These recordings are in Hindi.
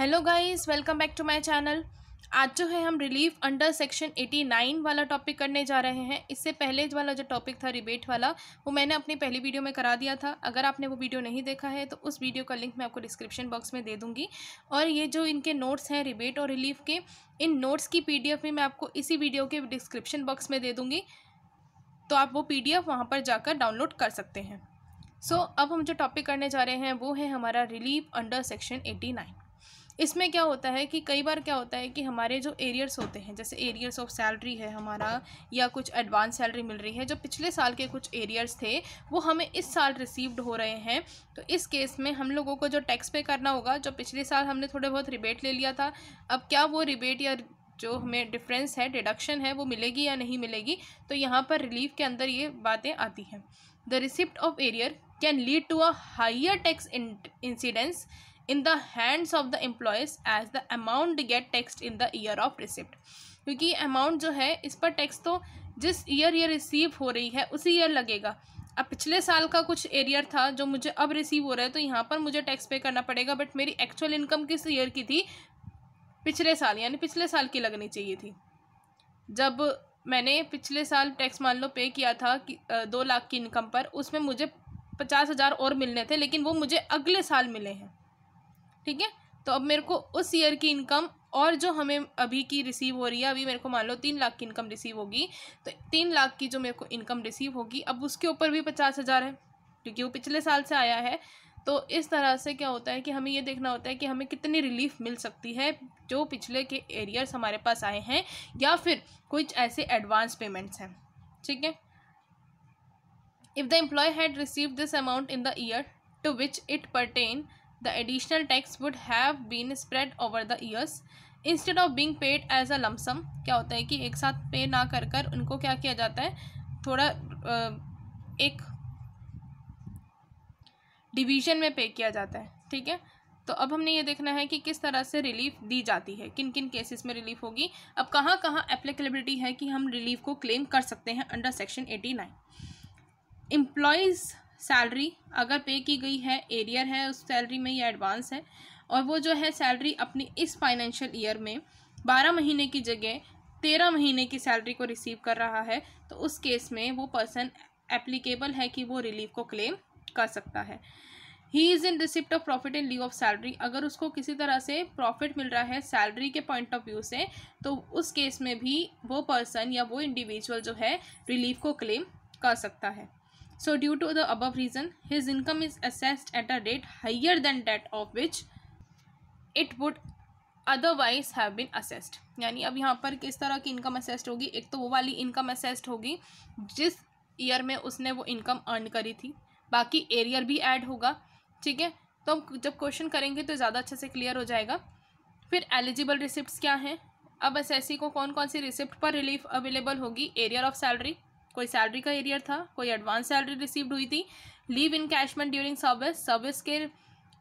hello guys welcome back to my channel आज जो है हम रिलीफ अंडर सेक्शन 89 वाला टॉपिक करने जा रहे हैं इससे पहले वाला जो टॉपिक था रिबेट वाला वो मैंने अपनी पहली वीडियो में करा दिया था अगर आपने वो वीडियो नहीं देखा है तो उस वीडियो का लिंक मैं आपको डिस्क्रिप्शन बॉक्स में दे दूँगी और ये जो इनके नोट्स हैं रिबेट और रिलीफ के इन नोट्स की पी भी मैं आपको इसी वीडियो के डिस्क्रिप्शन बॉक्स में दे दूँगी तो आप वो पी डी पर जाकर डाउनलोड कर सकते हैं सो so, अब हम जो टॉपिक करने जा रहे हैं वो है हमारा relief under section eighty nine इसमें क्या होता है कि कई बार क्या होता है कि हमारे जो एरियर्स होते हैं जैसे एरियर्स ऑफ सैलरी है हमारा या कुछ एडवांस सैलरी मिल रही है जो पिछले साल के कुछ एरियर्स थे वो हमें इस साल रिसीव्ड हो रहे हैं तो इस केस में हम लोगों को जो टैक्स पे करना होगा जो पिछले साल हमने थोड़े बहुत रिबेट ले लिया था अब क्या वो रिबेट या जो हमें डिफरेंस है डिडक्शन है वो मिलेगी या नहीं मिलेगी तो यहाँ पर रिलीफ के अंदर ये बातें आती हैं the receipt of arrear can lead to a higher tax incidence in the hands of the employees as the amount get tax in the year of receipt क्योंकि अमाउंट जो है इस पर टैक्स तो जिस ईयर ये रिसीव हो रही है उसी ईयर लगेगा अब पिछले साल का कुछ एरियर था जो मुझे अब रिसीव हो रहा है तो यहाँ पर मुझे टैक्स पे करना पड़ेगा बट मेरी एक्चुअल इनकम किस ईयर की थी पिछले साल यानी पिछले साल की लगनी चाहिए थी जब मैंने पिछले साल टैक्स मान लो पे किया था कि दो लाख की इनकम पर उसमें मुझे पचास हज़ार और मिलने थे लेकिन वो मुझे अगले साल मिले हैं ठीक है तो अब मेरे को उस ईयर की इनकम और जो हमें अभी की रिसीव हो रही है अभी मेरे को मान लो तीन लाख की इनकम रिसीव होगी तो तीन लाख की जो मेरे को इनकम रिसीव होगी अब उसके ऊपर भी पचास हज़ार है क्योंकि वो पिछले साल से आया है तो इस तरह से क्या होता है कि हमें ये देखना होता है कि हमें कितनी रिलीफ मिल सकती है जो पिछले के एरियर्स हमारे पास आए हैं या फिर कुछ ऐसे एडवांस पेमेंट्स हैं ठीक है if the employee had receive this amount in the year to which it pertain the additional tax would have been spread over the years instead of being paid as a lump sum क्या होता है कि एक साथ पे ना कर कर उनको क्या किया जाता है थोड़ा एक डिवीजन में पे किया जाता है ठीक है तो अब हमने ये देखना है कि किस तरह से रिलीफ दी जाती है किन किन केसेस में रिलीफ होगी अब कहाँ कहाँ एप्लीकेबिलिटी है कि हम रिलीफ को क्लेम कर सकते हैं under section eighty nine employees salary अगर पे की गई है एरियर है उस सैलरी में या एडवांस है और वो जो है सैलरी अपनी इस फाइनेंशियल ईयर में बारह महीने की जगह तेरह महीने की सैलरी को रिसीव कर रहा है तो उस केस में वो पर्सन एप्लीकेबल है कि वो रिलीफ को क्लेम कर सकता है he is in receipt of profit in lieu of salary अगर उसको किसी तरह से प्रॉफिट मिल रहा है सैलरी के पॉइंट ऑफ व्यू से तो उस केस में भी वो पर्सन या वो इंडिविजुअल जो है रिलीफ को क्लेम कर सकता है So due to the above reason, his income is assessed at a rate higher than that of which it would otherwise have been assessed यानी अब यहाँ पर किस तरह की इनकम असेस्ड होगी एक तो वो वाली इनकम असेस्ड होगी जिस ईयर में उसने वो इनकम अर्न करी थी बाकी एरियर भी ऐड होगा ठीक है तो हम जब क्वेश्चन करेंगे तो ज़्यादा अच्छे से क्लियर हो जाएगा फिर एलिजिबल रिसिप्ट क्या हैं अब एस को कौन कौन सी रिसिप्ट पर रिलीफ अवेलेबल होगी एरियर ऑफ सैलरी कोई सैलरी का एरियर था कोई एडवांस सैलरी रिसीव्ड हुई थी leave encashment during service service के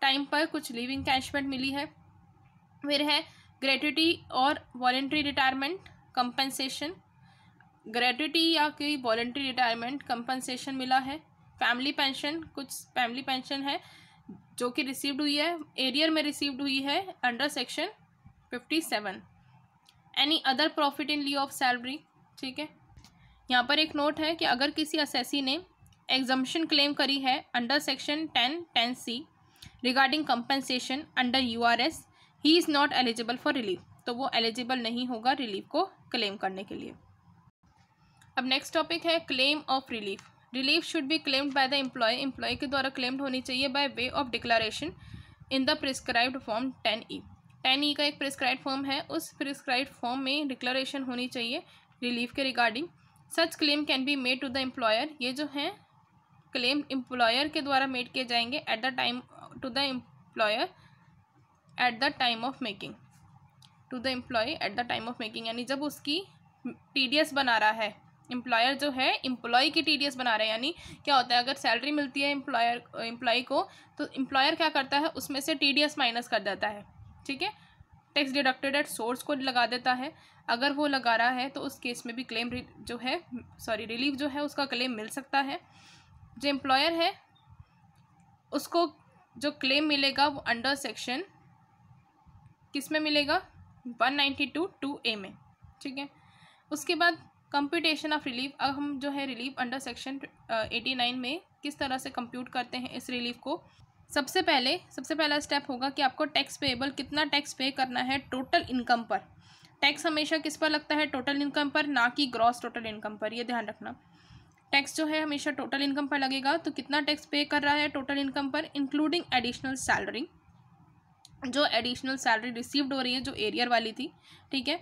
टाइम पर कुछ लीव इन कैशमेंट मिली है फिर है ग्रेटिटी और वॉल्ट्री रिटायरमेंट कंपनसेशन ग्रेटिटी या कोई वॉलेंट्री रिटायरमेंट कंपनसेशन मिला है फैमिली पेंशन कुछ फैमिली पेंशन है जो कि रिसीव्ड हुई है एरियर में रिसीव्ड हुई है under section fifty seven any other profit in lieu of salary ठीक है यहाँ पर एक नोट है कि अगर किसी असेसी ने एग्जम्पन क्लेम करी है under section ten ten C regarding compensation under U R S he is not eligible for relief तो वो एलिजिबल नहीं होगा रिलीफ को क्लेम करने के लिए अब नेक्स्ट टॉपिक है claim of relief relief should be claimed by the employee employee के द्वारा क्लेम्ड होनी चाहिए by way of declaration in the prescribed form ten E ten E का एक प्रिस्क्राइब फॉर्म है उस प्रिस्क्राइब फॉर्म में डिक्लारेशन होनी चाहिए रिलीफ के regarding such claim can be made to the employer ये जो हैं क्लेम एम्प्लॉयर के द्वारा मेड किए जाएंगे at the time to the employer at the time of making to the employee at the time of making यानी जब उसकी टी बना रहा है एम्प्लॉयर जो है एम्प्लॉय की टी बना रहा है यानी क्या होता है अगर सैलरी मिलती है एम्प्लॉयर एम्प्लॉय को तो एम्प्लॉयर क्या करता है उसमें से टी माइनस कर देता है ठीक है टैक्स डिडक्टेड एट सोर्स को लगा देता है अगर वो लगा रहा है तो उस केस में भी क्लेम जो है सॉरी रिलीफ जो है उसका क्लेम मिल सकता है जो एम्प्लॉयर है उसको जो क्लेम मिलेगा वो अंडर सेक्शन किस में मिलेगा one ninety two two A में ठीक है उसके बाद कंप्यूटेशन ऑफ रिलीफ अब हम जो है relief under section eighty nine में किस तरह से कंप्यूट करते हैं इस रिलीफ को सबसे पहले सबसे पहला स्टेप होगा कि आपको टैक्स पेएबल कितना टैक्स पे करना है टोटल इनकम पर टैक्स हमेशा किस पर लगता है टोटल इनकम पर ना कि ग्रॉस टोटल इनकम पर ये ध्यान रखना टैक्स जो है हमेशा टोटल इनकम पर लगेगा तो कितना टैक्स पे कर रहा है टोटल इनकम पर इंक्लूडिंग एडिशनल सैलरी जो एडिशनल सैलरी रिसीव्ड हो रही है जो एरियर वाली थी ठीक है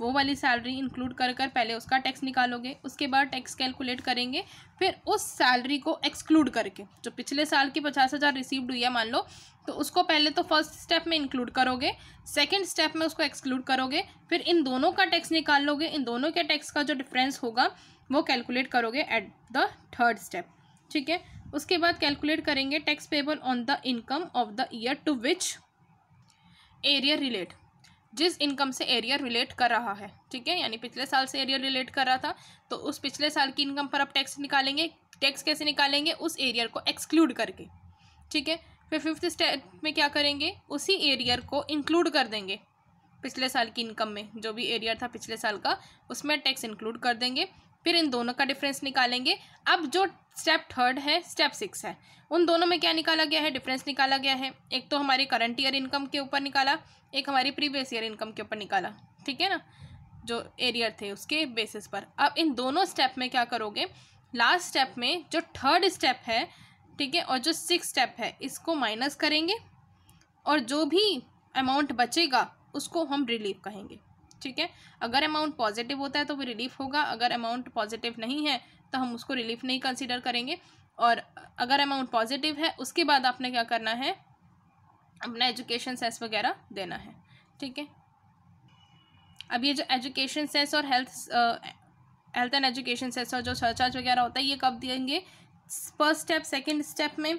वो वाली सैलरी इंक्लूड कर कर पहले उसका टैक्स निकालोगे उसके बाद टैक्स कैलकुलेट करेंगे फिर उस सैलरी को एक्सक्लूड करके जो पिछले साल की पचास हज़ार रिसीव्ड हुई है मान लो तो उसको पहले तो फर्स्ट स्टेप में इंक्लूड करोगे सेकंड स्टेप में उसको एक्सक्लूड करोगे फिर इन दोनों का टैक्स निकाल लोगे इन दोनों के टैक्स का जो डिफरेंस होगा वो कैलकुलेट करोगे एट द थर्ड स्टेप ठीक है उसके बाद कैलकुलेट करेंगे tax payable on the income of the year to which arrear relate जिस इनकम से एरियर रिलेट कर रहा है ठीक है यानी पिछले साल से एरियर रिलेट कर रहा था तो उस पिछले साल की इनकम पर आप टैक्स निकालेंगे टैक्स कैसे निकालेंगे उस एरियर को एक्सक्लूड करके ठीक है फिर फिफ्थ स्टेप में क्या करेंगे उसी एरियर को इंक्लूड कर देंगे पिछले साल की इनकम में जो भी एरियर था पिछले साल का उसमें टैक्स इंक्लूड कर देंगे फिर इन दोनों का डिफरेंस निकालेंगे अब जो स्टेप थर्ड है स्टेप सिक्स है उन दोनों में क्या निकाला गया है डिफरेंस निकाला गया है एक तो हमारी करंट ईयर इनकम के ऊपर निकाला एक हमारी प्रीवियस ईयर इनकम के ऊपर निकाला ठीक है ना जो एरियर थे उसके बेसिस पर अब इन दोनों स्टेप में क्या करोगे लास्ट स्टेप में जो थर्ड स्टेप है ठीक है और जो सिक्स स्टेप है इसको माइनस करेंगे और जो भी अमाउंट बचेगा उसको हम रिलीव कहेंगे ठीक है अगर अमाउंट पॉजिटिव होता है तो वो रिलीफ होगा अगर अमाउंट पॉजिटिव नहीं है तो हम उसको रिलीफ नहीं कंसिडर करेंगे और अगर अमाउंट पॉजिटिव है उसके बाद आपने क्या करना है अपना एजुकेशन सेस वगैरह देना है ठीक है अब ये जो एजुकेशन सेस और health health and education cess और जो सरचार्ज वगैरह होता है ये कब देंगे फर्स्ट स्टेप सेकेंड स्टेप में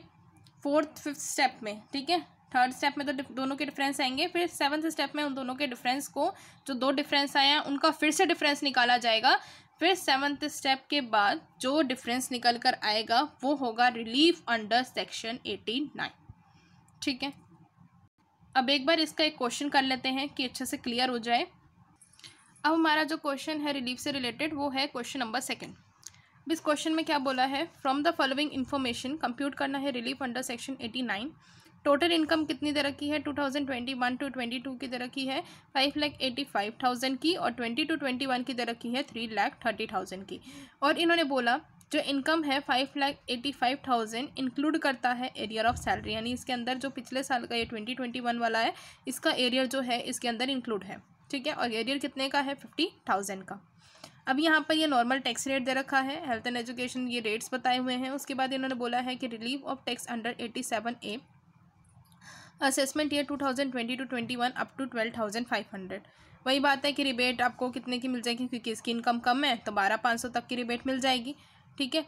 फोर्थ फिफ्थ स्टेप में ठीक है थर्ड स्टेप में तो दोनों के डिफरेंस आएंगे फिर सेवन्थ स्टेप में उन दोनों के डिफरेंस को जो दो डिफरेंस आए हैं उनका फिर से डिफरेंस निकाला जाएगा फिर सेवन्थ स्टेप के बाद जो डिफरेंस निकल कर आएगा वो होगा relief under section eighty nine ठीक है अब एक बार इसका एक क्वेश्चन कर लेते हैं कि अच्छे से क्लियर हो जाए अब हमारा जो क्वेश्चन है रिलीफ से रिलेटेड वो है क्वेश्चन नंबर सेकेंड इस क्वेश्चन में क्या बोला है from the following information compute करना है relief under section eighty nine total income कितनी तरह की है two thousand twenty one to twenty two की तरह की है five lakh eighty five thousand की और ट्वेंटी टू ट्वेंटी वन की तरह की है थ्री लाख थर्टी थाउजेंड की और इन्होंने बोला जो इनकम है five lakh eighty five thousand include करता है एरियर ऑफ सैलरी यानी इसके अंदर जो पिछले साल का ये ट्वेंटी ट्वेंटी वन वाला है इसका एरियर जो है इसके अंदर इंक्लूड है ठीक है और एरियर कितने का है फिफ्टी थाउजेंड का अब यहाँ पर ये नॉर्मल टैक्स रेट दे रखा है हेल्थ एंड एजुकेशन ये रेट्स बताए हुए हैं उसके बाद इन्होंने बोला है कि relief of tax under eighty seven A assessment year 2020 to 21 up to 12,500 वही बात है कि रिबेट आपको कितने की मिल जाएगी क्योंकि इसकी इनकम कम है तो बारह पाँच सौ तक की रिबेट मिल जाएगी ठीक है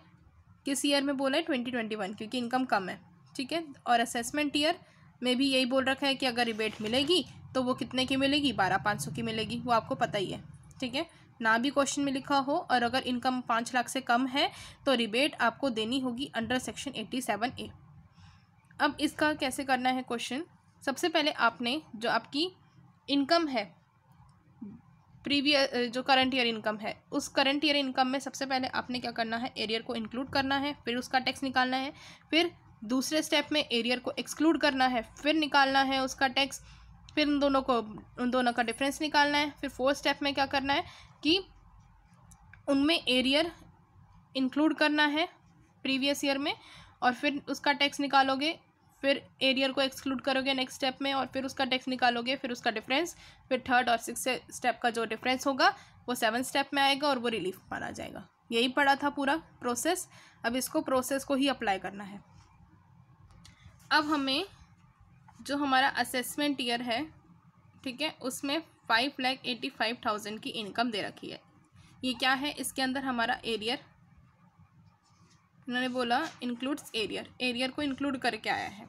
किस ईयर में बोला है ट्वेंटी ट्वेंटी वन क्योंकि इनकम कम है ठीक है और असेसमेंट ईयर में भी यही बोल रखा है कि अगर रिबेट मिलेगी तो वो कितने की मिलेगी बारह पाँच सौ की मिलेगी वो आपको पता ही है ठीक है ना भी क्वेश्चन में लिखा हो और अगर इनकम पाँच लाख से कम है तो रिबेट आपको देनी होगी under section eighty seven A अब इसका कैसे करना है क्वेश्चन सबसे पहले आपने जो आपकी इनकम है प्रीवियस जो करंट ईयर इनकम है उस करंट ईयर इनकम में सबसे पहले आपने क्या करना है एरियर को इंक्लूड करना है फिर उसका टैक्स निकालना है फिर दूसरे स्टेप में एरियर को एक्सक्लूड करना है फिर निकालना है उसका टैक्स फिर उन दोनों को उन दोनों का डिफरेंस निकालना है फिर फोर्थ स्टेप में क्या करना है कि उनमें एरियर इंक्लूड करना है प्रीवियस ईयर में और फिर उसका टैक्स निकालोगे फिर एरियर को एक्सक्लूड करोगे नेक्स्ट स्टेप में और फिर उसका टेक्स निकालोगे फिर उसका डिफरेंस फिर थर्ड और सिक्स स्टेप का जो डिफरेंस होगा वो सेवन स्टेप में आएगा और वो रिलीफ माना जाएगा यही पड़ा था पूरा प्रोसेस अब इसको प्रोसेस को ही अप्लाई करना है अब हमें जो हमारा असेसमेंट ईयर है ठीक है उसमें five lakh eighty five thousand की इनकम दे रखी है ये क्या है इसके अंदर हमारा एरियर उन्होंने बोला इंक्लूड्स एरियर एरियर को इंक्लूड करके आया है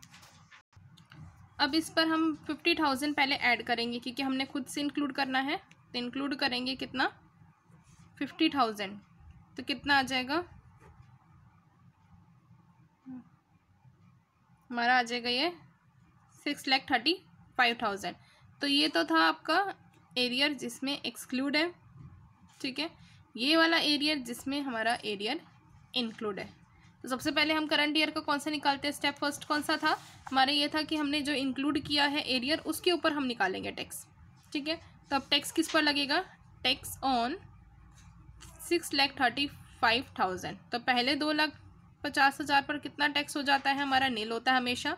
अब इस पर हम फिफ्टी थाउजेंड पहले ऐड करेंगे क्योंकि हमने खुद से इंक्लूड करना है तो इंक्लूड करेंगे कितना फिफ्टी थाउजेंड तो कितना आ जाएगा हमारा आ जाएगा ये six lakh thirty five thousand तो ये तो था आपका एरियर जिसमें एक्सक्लूड है ठीक है ये वाला एरियर जिसमें हमारा एरियर इंक्लूड है तो सबसे पहले हम करंट ईयर का कौन सा निकालते हैं स्टेप फर्स्ट कौन सा था हमारा ये था कि हमने जो इंक्लूड किया है एरियर उसके ऊपर हम निकालेंगे टैक्स ठीक है तो अब टैक्स किस पर लगेगा tax on six lakh thirty five thousand तो पहले दो लाख पचास हज़ार पर कितना टैक्स हो जाता है हमारा नील होता है हमेशा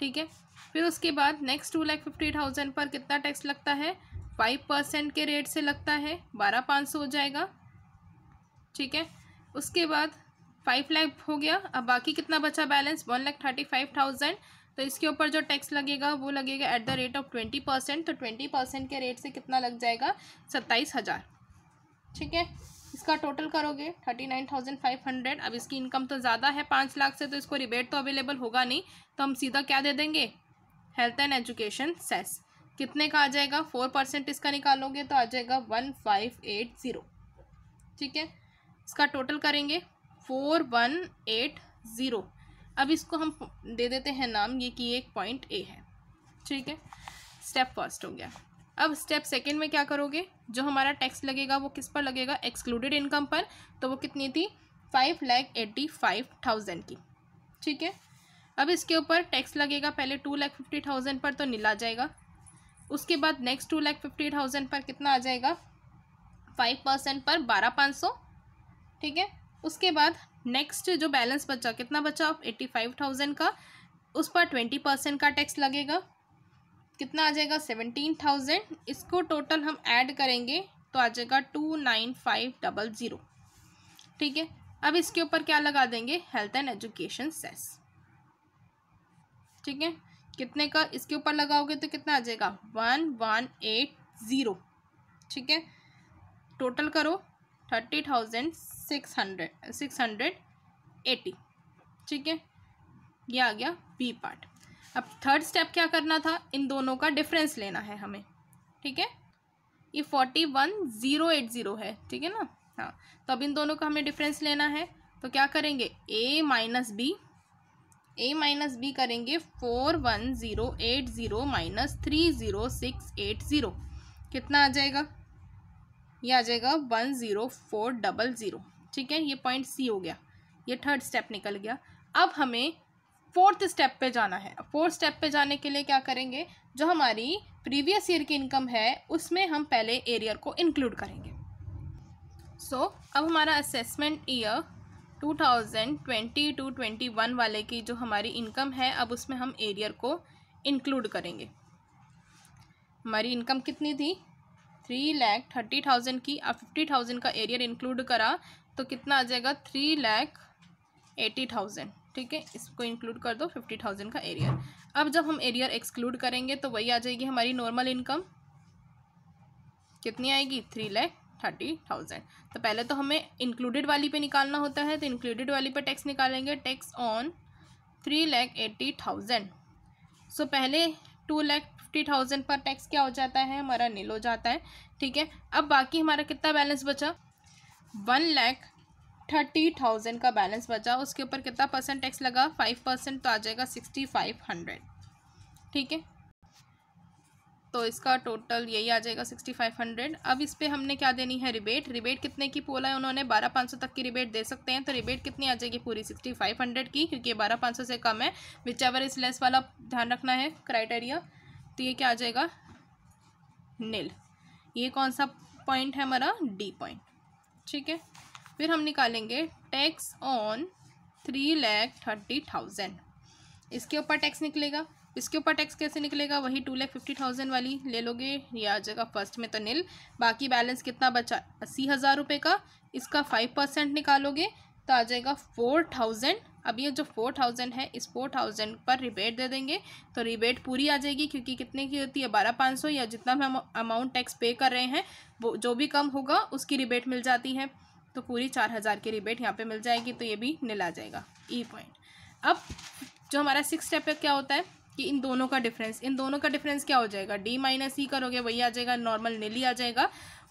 ठीक है फिर उसके बाद next two lakh fifty thousand पर कितना टैक्स लगता है फाइव परसेंट के रेट से लगता है बारह पाँच सौ हो जाएगा ठीक है उसके बाद फाइव लाख हो गया अब बाकी कितना बचा balance one lakh thirty five thousand तो इसके ऊपर जो टैक्स लगेगा वो लगेगा at the rate of twenty percent तो ट्वेंटी परसेंट के रेट से कितना लग जाएगा सत्ताईस हज़ार ठीक है इसका टोटल करोगे thirty nine thousand five hundred अब इसकी इनकम तो ज़्यादा है पाँच लाख से तो इसको रिबेट तो अवेलेबल होगा नहीं तो हम सीधा क्या दे देंगे हेल्थ एंड एजुकेशन सेस कितने का आ जाएगा फोर परसेंट इसका निकालोगे तो आ जाएगा वन फाइव एट ज़ीरो ठीक है इसका टोटल करेंगे फोर वन एट ज़ीरो अब इसको हम दे देते हैं नाम ये कि एक पॉइंट ए है ठीक है स्टेप फर्स्ट हो गया अब स्टेप सेकेंड में क्या करोगे जो हमारा टैक्स लगेगा वो किस पर लगेगा एक्सक्लूडेड इनकम पर तो वो कितनी थी five lakh eighty five thousand की ठीक है अब इसके ऊपर टैक्स लगेगा पहले टू लैख फिफ्टी थाउजेंड पर तो नीला जाएगा उसके बाद next two lakh fifty thousand पर कितना आ जाएगा फाइव परसेंट पर बारह पाँच सौ ठीक है उसके बाद नेक्स्ट जो बैलेंस बचा कितना बचा एट्टी फाइव थाउजेंड का उस पर ट्वेंटी परसेंट का टैक्स लगेगा कितना आ जाएगा सेवनटीन थाउजेंड इसको टोटल हम ऐड करेंगे तो आ जाएगा two nine five double zero ठीक है अब इसके ऊपर क्या लगा देंगे हेल्थ एंड एजुकेशन सेस ठीक है कितने का इसके ऊपर लगाओगे तो कितना आ जाएगा वन वन एट ज़ीरो ठीक है टोटल करो thirty thousand six hundred six hundred eighty ठीक है ये आ गया बी पार्ट अब थर्ड स्टेप क्या करना था इन दोनों का डिफरेंस लेना है हमें ठीक है ये forty one zero eight zero है ठीक है ना हाँ तो अब इन दोनों का हमें डिफरेंस लेना है तो क्या करेंगे A minus B A minus B करेंगे four one zero eight zero minus three zero six eight zero कितना आ जाएगा ये आ जाएगा one zero four double zero ठीक है ये पॉइंट सी हो गया ये थर्ड स्टेप निकल गया अब हमें फोर्थ स्टेप पे जाना है फोर्थ स्टेप पे जाने के लिए क्या करेंगे जो हमारी प्रीवियस ईयर की इनकम है उसमें हम पहले एरियर को इंक्लूड करेंगे सो so, अब हमारा असेसमेंट ईयर 2020 टू 21 वाले की जो हमारी इनकम है अब उसमें हम एरियर को इंक्लूड करेंगे हमारी इनकम कितनी थी थ्री लैख थर्टी थाउजेंड की अब फिफ्टी थाउजेंड का एरियर इंक्लूड करा तो कितना आ जाएगा थ्री लैख एटी थाउजेंड ठीक है इसको इंक्लूड कर दो फिफ्टी थाउजेंड का एरियर अब जब हम एरियर एक्सक्लूड करेंगे तो वही आ जाएगी हमारी नॉर्मल इनकम कितनी आएगी थ्री लैख थर्टी थाउजेंड तो पहले तो हमें इंक्लूडेड वाली पे निकालना होता है तो इंक्लूडेड वाली पे टैक्स निकालेंगे tax on three lakh eighty thousand so पहले टू लैख फिफ्टी थाउजेंड पर टैक्स क्या हो जाता है हमारा नील हो जाता है ठीक है अब बाकी हमारा कितना बैलेंस बचा वन लैख थर्टी थाउजेंड का बैलेंस बचा उसके ऊपर कितना परसेंट टैक्स लगा फाइव परसेंट तो आ जाएगा सिक्सटी फाइव हंड्रेड ठीक है तो इसका टोटल यही आ जाएगा सिक्सटी फाइव हंड्रेड अब इस पर हमने क्या देनी है रिबेट रिबेट कितने की बोला है उन्होंने बारह पाँच सौ तक की रिबेट दे सकते हैं तो रिबेट कितनी आ जाएगी पूरी सिक्सटी फाइव हंड्रेड की क्योंकि बारह पाँच सौ से कम है विच एवर इस लेस वाला ध्यान रखना है क्राइटेरिया तो ये क्या आ जाएगा नील ये कौन सा पॉइंट है हमारा डी पॉइंट ठीक है फिर हम निकालेंगे tax on three lakh thirty thousand इसके ऊपर टैक्स निकलेगा इसके ऊपर टैक्स कैसे निकलेगा वही टू लैख फिफ्टी थाउजेंड वाली ले लोगे ये आ जाएगा फर्स्ट में तो नील बाकी बैलेंस कितना बचा अस्सी हज़ार रुपये का इसका फाइव परसेंट निकालोगे तो आ जाएगा फोर थाउजेंड अब ये जो फोर थाउजेंड है इस फोर थाउजेंड पर रिबेट दे देंगे तो रिबेट पूरी आ जाएगी क्योंकि कितने की होती है बारह पाँच सौ या जितना भी हम अमाउंट टैक्स पे कर रहे हैं वो जो भी कम होगा उसकी रिबेट मिल जाती है तो पूरी चार हज़ार की रिबेट यहाँ पे मिल जाएगी तो ये भी निल आ जाएगा ई e पॉइंट अब जो हमारा सिक्स स्टेप है क्या होता है कि इन दोनों का डिफरेंस इन दोनों का डिफरेंस क्या हो जाएगा डी माइनस ई करोगे वही आ जाएगा नॉर्मल ही आ जाएगा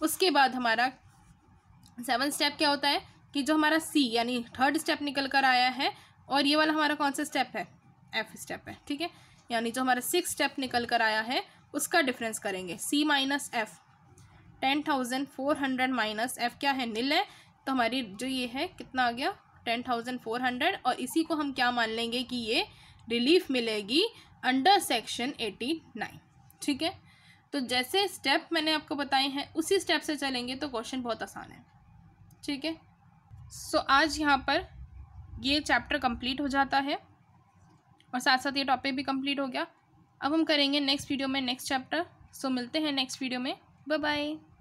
उसके बाद हमारा सेवन स्टेप क्या होता है कि जो हमारा सी यानी थर्ड स्टेप निकल कर आया है और ये वाला हमारा कौन सा स्टेप है एफ स्टेप है ठीक है यानी जो हमारा सिक्स स्टेप निकल कर आया है उसका डिफरेंस करेंगे C minus F ten thousand four hundred minus F क्या है नील है तो हमारी जो ये है कितना आ गया टेन थाउजेंड फोर हंड्रेड और इसी को हम क्या मान लेंगे कि ये रिलीफ मिलेगी अंडर सेक्शन एटी नाइन ठीक है तो जैसे स्टेप मैंने आपको बताए हैं उसी स्टेप से चलेंगे तो क्वेश्चन बहुत आसान है ठीक है सो so, आज यहाँ पर ये चैप्टर कंप्लीट हो जाता है और साथ साथ ये टॉपिक भी कंप्लीट हो गया अब हम करेंगे नेक्स्ट वीडियो में नेक्स्ट चैप्टर सो मिलते हैं नेक्स्ट वीडियो में बाय बाय